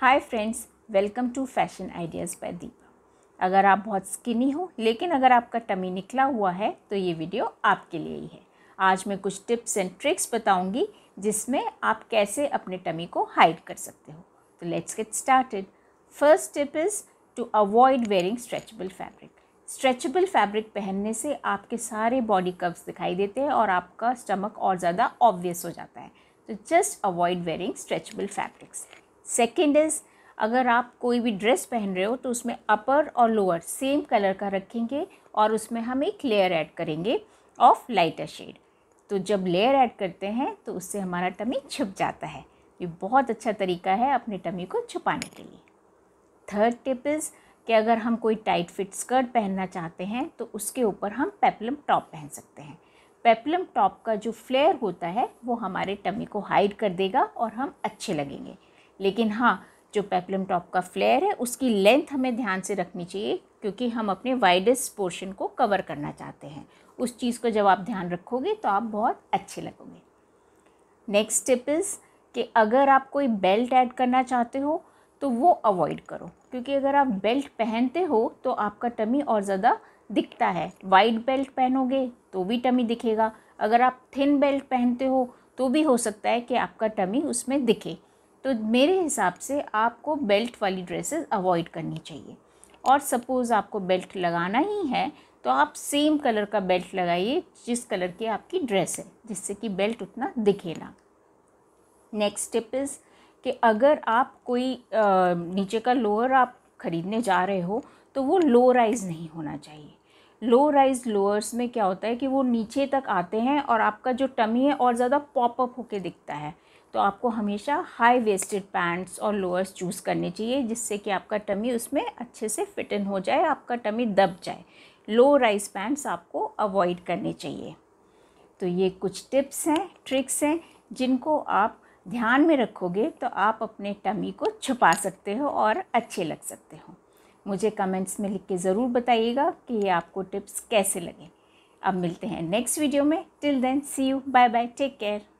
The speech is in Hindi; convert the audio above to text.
hi friends welcome to fashion ideas by Deepa अगर आप बहुत स्किनी हो लेकिन अगर आपका टमी निकला हुआ है तो ये वीडियो आपके लिए ही है आज मैं कुछ टिप्स एंड ट्रिक्स बताऊंगी जिसमें आप कैसे अपने टमी को हाइड कर सकते हो तो let's get started first tip is to avoid wearing stretchable fabric stretchable fabric पहनने से आपके सारे बॉडी कर्व्स दिखाई देते हैं और आपका स्टमक और ज़्यादा ऑब्वियस हो जाता है तो just avoid wearing stretchable fabrics second is अगर आप कोई भी ड्रेस पहन रहे हो तो उसमें अपर और लोअर सेम कलर का रखेंगे और उसमें हम एक लेयर ऐड करेंगे ऑफ लाइटर शेड तो जब लेयर ऐड करते हैं तो उससे हमारा टमी छुप जाता है ये बहुत अच्छा तरीका है अपने टमी को छुपाने के लिए थर्ड टिप इज़ कि अगर हम कोई टाइट फिट स्कर्ट पहनना चाहते हैं तो उसके ऊपर हम पेपलम टॉप पहन सकते हैं पेपलम टॉप का जो फ्लेयर होता है वो हमारे टमी को हाइड कर देगा और हम अच्छे लगेंगे लेकिन हाँ जो पेपलम टॉप का फ्लेयर है उसकी लेंथ हमें ध्यान से रखनी चाहिए क्योंकि हम अपने वाइडेस्ट पोर्शन को कवर करना चाहते हैं उस चीज़ को जब आप ध्यान रखोगे तो आप बहुत अच्छे लगोगे नेक्स्ट टिप इज़ कि अगर आप कोई बेल्ट ऐड करना चाहते हो तो वो अवॉइड करो क्योंकि अगर आप बेल्ट पहनते हो तो आपका टमी और ज़्यादा दिखता है वाइड बेल्ट पहनोगे तो भी टमी दिखेगा अगर आप थिन बेल्ट पहनते हो तो भी हो सकता है कि आपका टमी उसमें दिखे तो मेरे हिसाब से आपको बेल्ट वाली ड्रेसेस अवॉइड करनी चाहिए और सपोज़ आपको बेल्ट लगाना ही है तो आप सेम कलर का बेल्ट लगाइए जिस कलर की आपकी ड्रेस है जिससे कि बेल्ट उतना दिखे ना नेक्स्ट स्टेप इज़ कि अगर आप कोई आ, नीचे का लोअर आप ख़रीदने जा रहे हो तो वो लो राइज़ नहीं होना चाहिए लो राइज लोअर्स में क्या होता है कि वो नीचे तक आते हैं और आपका जो टमी है और ज़्यादा पॉपअप होके दिखता है तो आपको हमेशा हाई वेस्टेड पैंट्स और लोअर्स चूज़ करने चाहिए जिससे कि आपका टमी उसमें अच्छे से फिट इन हो जाए आपका टमी दब जाए लो राइज पैंट्स आपको अवॉइड करने चाहिए तो ये कुछ टिप्स हैं ट्रिक्स हैं जिनको आप ध्यान में रखोगे तो आप अपने टमी को छुपा सकते हो और अच्छे लग सकते हो मुझे कमेंट्स में लिख के ज़रूर बताइएगा कि ये आपको टिप्स कैसे लगे अब मिलते हैं नेक्स्ट वीडियो में till then see you bye bye take care